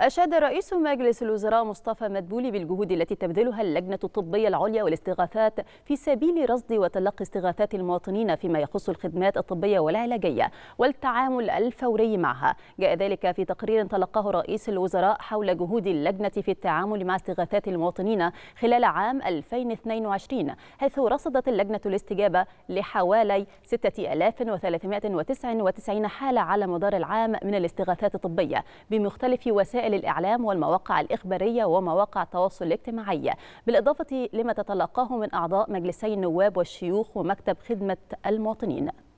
أشاد رئيس مجلس الوزراء مصطفى مدبولي بالجهود التي تبذلها اللجنة الطبية العليا والاستغاثات في سبيل رصد وتلقي استغاثات المواطنين فيما يخص الخدمات الطبية والعلاجية والتعامل الفوري معها جاء ذلك في تقرير تلقاه رئيس الوزراء حول جهود اللجنة في التعامل مع استغاثات المواطنين خلال عام 2022 حيث رصدت اللجنة الاستجابة لحوالي 6399 حالة على مدار العام من الاستغاثات الطبية بمختلف وسائل وسائل الإعلام والمواقع الإخبارية ومواقع التواصل الاجتماعي بالإضافة لما تتلقاه من أعضاء مجلسي النواب والشيوخ ومكتب خدمة المواطنين